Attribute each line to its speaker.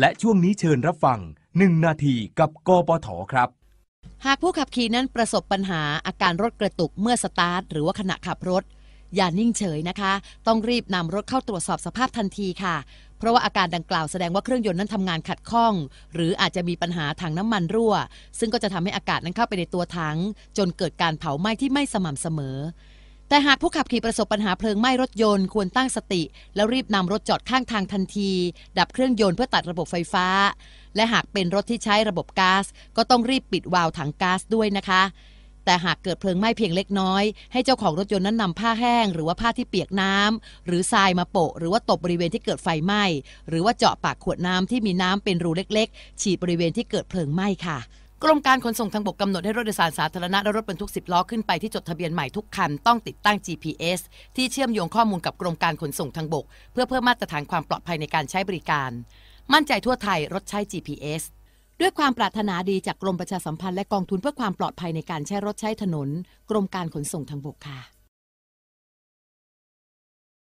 Speaker 1: และช่วงนี้เชิญรับฟัง 1 นาทีกับกปทครับ หากผู้ขับขี่นั้นประสบปัญหาอาการรถกระตุกเมื่อสตาร์ท หรือว่าขณะขับรถ อย่านิ่งเฉยนะคะ ต้องรีบนำรถเข้าตรวจสอบสภาพทันทีค่ะ เพราะว่าอาการดังกล่าวแสดงว่าเครื่องยนต์นั้นทำงานขัดข้อง หรืออาจจะมีปัญหาถังน้ำมันรั่ว ซึ่งก็จะทำให้อากาศนั้นเข้าไปในตัวถังจนเกิดการเผาไหม้ที่ไม่สม่ำเสมอแต่หากผู้ขับขี่ประสบปัญหาเพลิงไหม้รถยนต์ควรตั้งสติ แล้วรีบนำรถจอดข้างทางทันที ดับเครื่องยนต์เพื่อตัดระบบไฟฟ้า และหากเป็นรถที่ใช้ระบบก๊าซก็ต้องรีบปิดวาล์วถังก๊าซด้วยนะคะ แต่หากเกิดเพลิงไหม้เพียงเล็กน้อย ให้เจ้าของรถยนต์นั้นนำผ้าแห้ง หรือว่าผ้าที่เปียกน้ำหรือทรายมาโปะ หรือว่าตบบริเวณที่เกิดไฟไหม้หรือว่าเจาะปากขวดน้ำที่มีน้ำเป็นรูเล็กๆ ฉีดบริเวณที่เกิดเพลิงไหม้ค่ะกรมการขนส่งทางบกกำหนดให้รถโดยสารสาธารณะ และรถบรรทุก 10 ล้อขึ้นไปที่จดทะเบียนใหม่ทุกคันต้องติดตั้ง GPS ที่เชื่อมโยงข้อมูลกับกรมการขนส่งทางบกเพื่อเพิ่มมาตรฐานความปลอดภัยในการใช้บริการ มั่นใจทั่วไทยรถใช้ GPS ด้วยความปรารถนาดีจากกรมประชาสัมพันธ์และกองทุนเพื่อความปลอดภัยในการใช้รถใช้ถนน กรมการขนส่งทางบกค่ะ